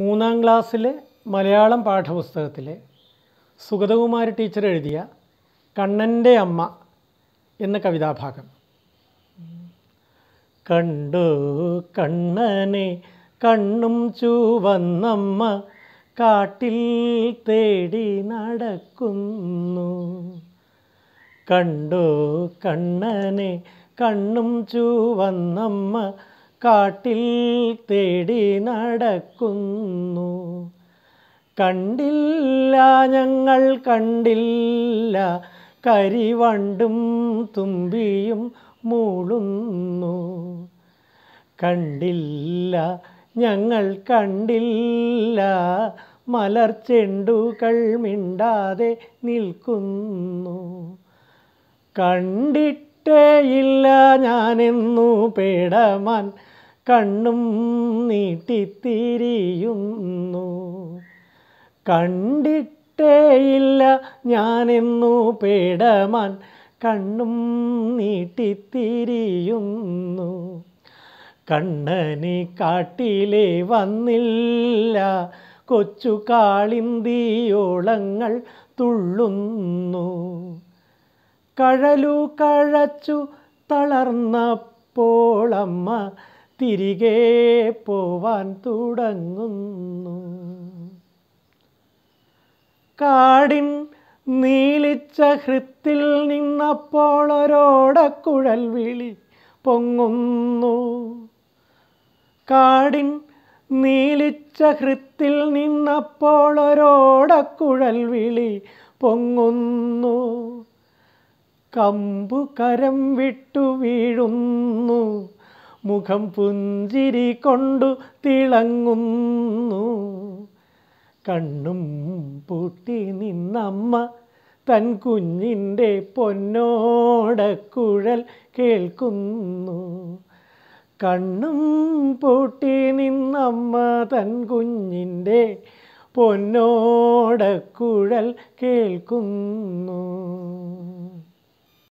മൂന്നാം ക്ലാസ്സിലെ മലയാളം പാഠപുസ്തകത്തിലെ സുഗതകുമാരി ടീച്ചർ എഴുതിയ കണ്ണൻ്റെ അമ്മ എന്ന കവിതാഭാഗം കണ്ടു കണ്ണനെ കണ്ണും ചുവന്നമ്മ കാട്ടിൽ തേടി നടക്കുന്നു കണ്ടു കണ്ണനെ കണ്ണും ചുവന്നമ്മ കാട്ടിൽ തേടി നടക്കുന്നു കണ്ടില്ല ഞങ്ങൾ കണ്ടില്ല കരിവണ്ടും തുമ്പിയും മൂളുന്നു കണ്ടില്ല ഞങ്ങൾ കണ്ടില്ല മലർച്ചെണ്ടുകൾ മിണ്ടാതെ നിൽക്കുന്നു കണ്ടിട്ടേയില്ല ഞാനെന്നു പേടമാൻ കണ്ണും നീട്ടിത്തിരിയുന്നു കണ്ടിട്ടേയില്ല ഞാനെന്നു പേടമാൻ കണ്ണും നീട്ടിത്തിരിയുന്നു കണ്ണനെ കാട്ടിലെ വന്നില്ല കൊച്ചു കാളിന്തിയോളങ്ങൾ തുള്ളുന്നു കഴലു കഴച്ചു തളർന്നപ്പോളമ്മ തിരികെ പോവാൻ തുടങ്ങുന്നു കാടിൻ നീലിച്ച ഹൃത്തിൽ നിന്നപ്പോൾ ഒരോടക്കുഴൽ വിളി പൊങ്ങുന്നു കാടിൻ നീലിച്ച ഹൃത്തിൽ നിന്നപ്പോൾ ഒരോടക്കുഴൽ വിളി പൊങ്ങുന്നു കമ്പുകരം വിട്ടു വീഴുന്നു മുഖം പുഞ്ചിരി കൊണ്ടു തിളങ്ങുന്നു കണ്ണും പൂട്ടി നിന്നമ്മ തൻ കുഞ്ഞിൻ്റെ പൊന്നോടക്കുഴൽ കേൾക്കുന്നു കണ്ണും പൂട്ടി നിന്നമ്മ തൻ കുഞ്ഞിൻ്റെ പൊന്നോടക്കുഴൽ കേൾക്കുന്നു